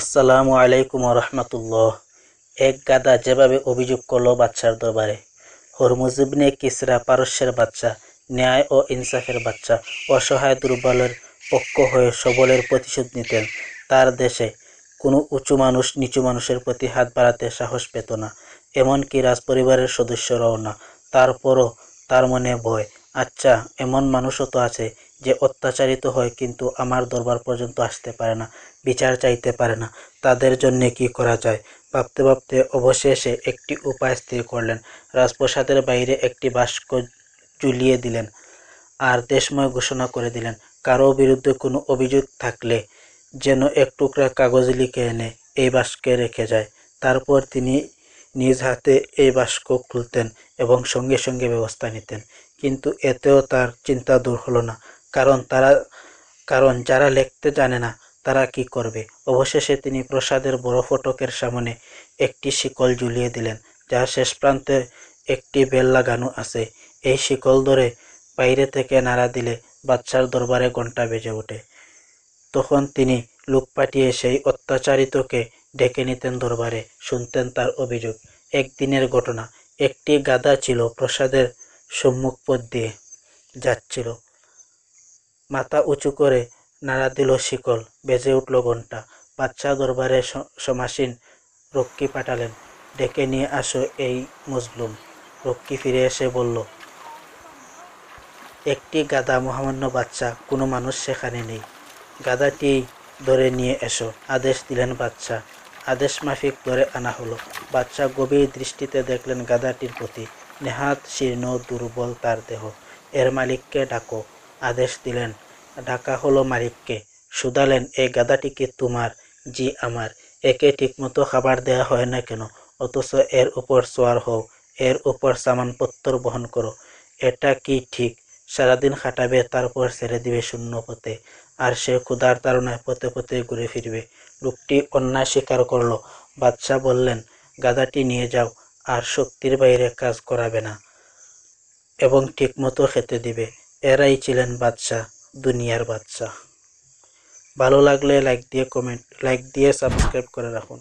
আসসালামু আলাইকুম রহমতুল্লাহ এক গাদা যেভাবে অভিযোগ করল বাচ্চার দরবারে হরমুজিবনে কিসরা পারস্যের বাচ্চা ন্যায় ও ইনসাফের বাচ্চা অসহায় দুর্বলের পক্ষ হয়ে সবলের প্রতিশোধ নিতেন তার দেশে কোনো উঁচু মানুষ নিচু মানুষের প্রতি হাত বাড়াতে সাহস পেত না এমনকি রাজপরিবারের সদস্যরাও না তারপরও তার মনে ভয় আচ্ছা এমন মানুষও তো আছে যে অত্যাচারিত হয় কিন্তু আমার দরবার পর্যন্ত আসতে পারে না বিচার চাইতে পারে না তাদের জন্য কি করা যায় ভাবতে ভাবতে অবশেষে একটি উপায় স্থির করলেন রাজপ্রাসাদের বাইরে একটি বাস্ক ঝুলিয়ে দিলেন আর দেশময় ঘোষণা করে দিলেন কারো বিরুদ্ধে কোনো অভিযোগ থাকলে যেন এক টুকরা কাগজ লিখে এনে এই বাস্কে রেখে যায় তারপর তিনি নিজ হাতে এই বাস্ক খুলতেন এবং সঙ্গে সঙ্গে ব্যবস্থা নিতেন কিন্তু এতেও তার চিন্তা দূর হলো না কারণ তারা কারণ যারা লিখতে জানে না তারা কি করবে অবশেষে তিনি প্রসাদের বড় ফটকের সামনে একটি শিকল ঝুলিয়ে দিলেন যার শেষ প্রান্তে একটি বেল লাগানো আছে এই শিকল ধরে বাইরে থেকে নাড়া দিলে বাচ্চার দরবারে ঘণ্টা বেজে ওঠে তখন তিনি লোক পাঠিয়ে সেই অত্যাচারিতকে ডেকে নিতেন দরবারে শুনতেন তার অভিযোগ একদিনের ঘটনা একটি গাদা ছিল প্রসাদের সম্মুখ পথ দিয়ে যাচ্ছিল মাথা উঁচু করে নাড়া দিল শিকল বেজে উঠল ঘন্টা বাচ্চা দরবারে সমাসীন রক্ষী পাঠালেন ডেকে নিয়ে আসো এই মজলুম রক্ষী ফিরে এসে বলল একটি গাদা মহামান্য বাচ্চা কোনো মানুষ সেখানে নেই গাদাটি ধরে নিয়ে এসো আদেশ দিলেন বাচ্চা আদেশ মাফিক ধরে আনা হলো বাচ্চা গভীর দৃষ্টিতে দেখলেন গাধাটির প্রতি নেহাত শীর্ণ দুর্বল তার দেহ এর মালিককে ডাকো আদেশ দিলেন ডাকা হলো মালিককে শুধালেন এই গাধাটিকে তোমার জি আমার একে ঠিকমতো খাবার দেয়া হয় না কেন অথচ এর উপর সোয়ার হও এর উপর সামানপত্র বহন করো এটা কি ঠিক সারাদিন খাটাবে তারপর ছেড়ে দিবে শূন্য পথে আর সে ক্ষুধার তারণায় পথে পথে ঘুরে ফিরবে লোকটি অন্যায় স্বীকার করল বাদশাহ বললেন গাধাটি নিয়ে যাও আর শক্তির বাইরে কাজ করাবে না এবং ঠিকমতো খেতে দিবে এরাই ছিলেন বাদশাহ দুনিয়ার বাদশাহ ভালো লাগলে লাইক দিয়ে কমেন্ট লাইক দিয়ে সাবস্ক্রাইব করে রাখুন